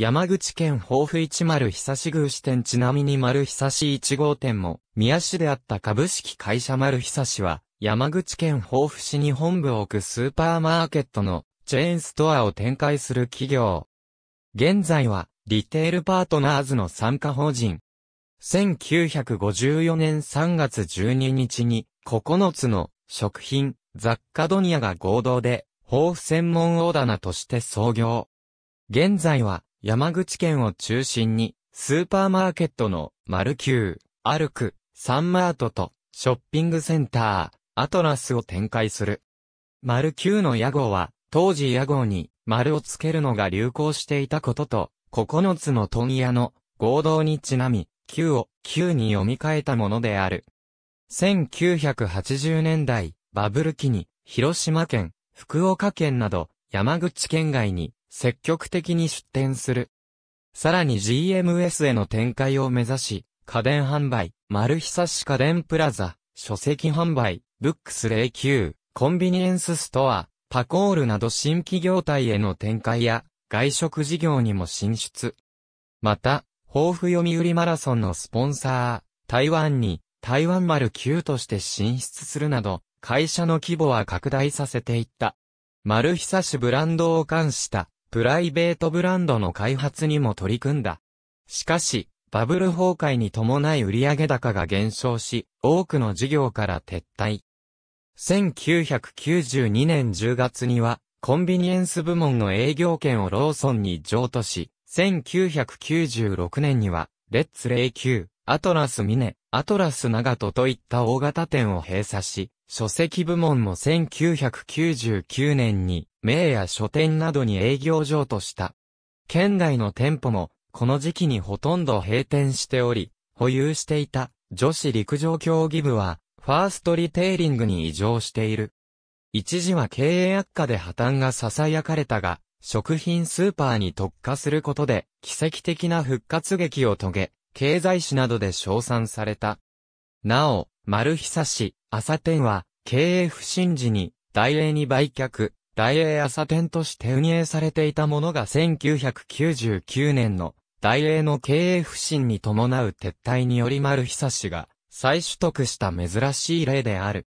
山口県豊富市丸久久宮支店ちなみに丸久1号店も、宮市であった株式会社丸久は、山口県豊富市に本部を置くスーパーマーケットのチェーンストアを展開する企業。現在は、リテールパートナーズの参加法人。1954年3月12日に、9つの食品、雑貨ドニアが合同で、豊富専門大棚として創業。現在は、山口県を中心に、スーパーマーケットの、マルキュー、アルク、サンマートと、ショッピングセンター、アトラスを展開する。マルキューの屋号は、当時屋号に、丸をつけるのが流行していたことと、9つの問屋の合同にちなみ、9を9に読み替えたものである。1980年代、バブル期に、広島県、福岡県など、山口県外に、積極的に出展する。さらに GMS への展開を目指し、家電販売、マルヒサシ家電プラザ、書籍販売、ブックス09、コンビニエンスストア、パコールなど新規業態への展開や、外食事業にも進出。また、豊富読売マラソンのスポンサー、台湾に、台湾丸9として進出するなど、会社の規模は拡大させていった。丸久しブランドを冠したプライベートブランドの開発にも取り組んだ。しかし、バブル崩壊に伴い売上高が減少し、多くの事業から撤退。1992年10月には、コンビニエンス部門の営業権をローソンに譲渡し、1996年には、レッツ09、アトラスミネ、アトラス長門といった大型店を閉鎖し、書籍部門も1999年に名や書店などに営業上とした。県外の店舗も、この時期にほとんど閉店しており、保有していた女子陸上競技部は、ファーストリテイリングに移譲している。一時は経営悪化で破綻が囁かれたが、食品スーパーに特化することで、奇跡的な復活劇を遂げ、経済誌などで称賛された。なお、丸久氏、朝天は、経営不振時に、大英に売却、大英朝店として運営されていたものが1999年の大英の経営不振に伴う撤退により丸久氏が再取得した珍しい例である。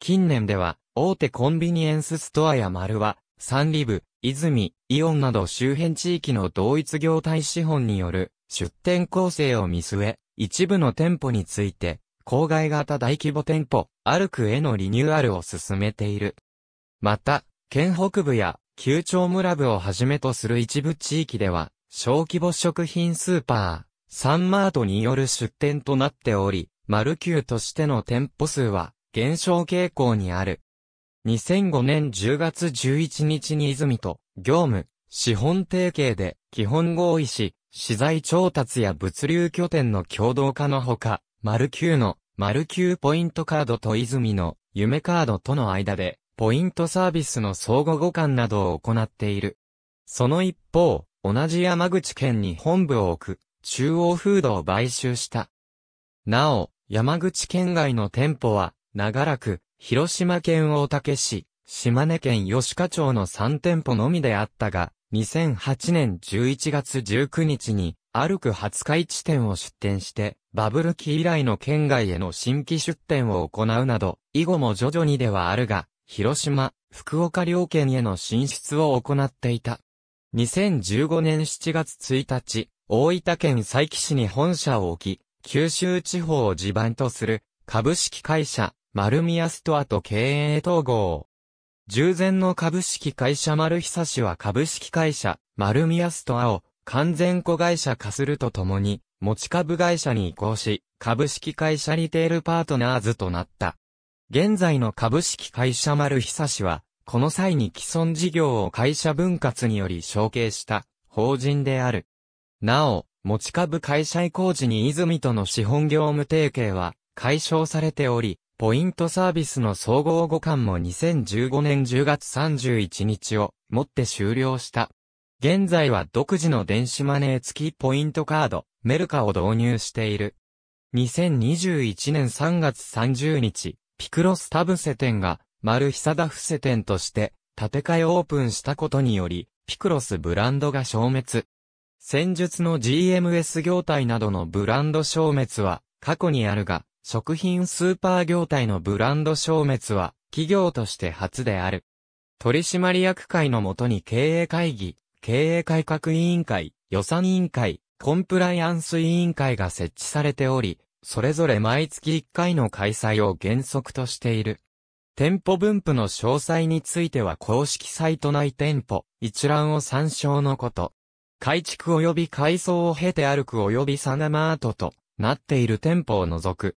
近年では大手コンビニエンスストアや丸は三里部、泉、イオンなど周辺地域の同一業態資本による出店構成を見据え、一部の店舗について、郊外型大規模店舗、アルクへのリニューアルを進めている。また、県北部や旧町村部をはじめとする一部地域では、小規模食品スーパー、サンマートによる出店となっており、マルキューとしての店舗数は減少傾向にある。2005年10月11日に泉と業務、資本提携で基本合意し、資材調達や物流拠点の共同化のほか、マルキューのマルキューポイントカードと泉の夢カードとの間でポイントサービスの相互互換などを行っている。その一方、同じ山口県に本部を置く、中央フードを買収した。なお、山口県外の店舗は、長らく、広島県大竹市、島根県吉賀町の3店舗のみであったが、2008年11月19日に、歩く20日市店を出店して、バブル期以来の県外への新規出店を行うなど、以後も徐々にではあるが、広島、福岡両県への進出を行っていた。2015年7月1日、大分県佐伯市に本社を置き、九州地方を地盤とする株式会社、丸宮ストアと経営統合。従前の株式会社丸久氏は株式会社、丸宮ストアを完全子会社化するとともに、持ち株会社に移行し、株式会社リテールパートナーズとなった。現在の株式会社丸久氏は、この際に既存事業を会社分割により承継した法人である。なお、持ち株会社移行時に泉との資本業務提携は解消されており、ポイントサービスの総合互換も2015年10月31日をもって終了した。現在は独自の電子マネー付きポイントカード、メルカを導入している。2021年3月30日、ピクロスタブセ店が、丸久田伏せ店として、建て替えオープンしたことにより、ピクロスブランドが消滅。戦術の GMS 業態などのブランド消滅は、過去にあるが、食品スーパー業態のブランド消滅は、企業として初である。取締役会のもとに経営会議、経営改革委員会、予算委員会、コンプライアンス委員会が設置されており、それぞれ毎月1回の開催を原則としている。店舗分布の詳細については公式サイト内店舗、一覧を参照のこと。改築及び改装を経て歩く及びサナマートとなっている店舗を除く。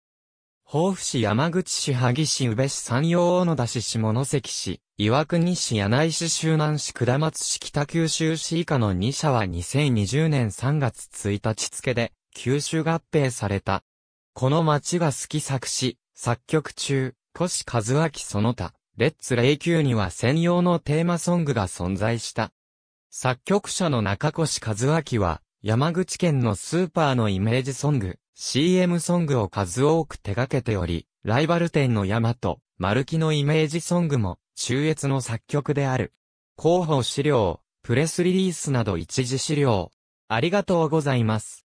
豊府市山口市萩市宇部市山陽小野田市下関市、岩国市柳井市周南市下松市北九州市以下の2社は2020年3月1日付で、九州合併された。この街が好き作詞、作曲中、越和明その他、レッツ0級には専用のテーマソングが存在した。作曲者の中越和明は、山口県のスーパーのイメージソング、CM ソングを数多く手掛けており、ライバル店の山と、丸木のイメージソングも、中越の作曲である。広報資料、プレスリリースなど一時資料。ありがとうございます。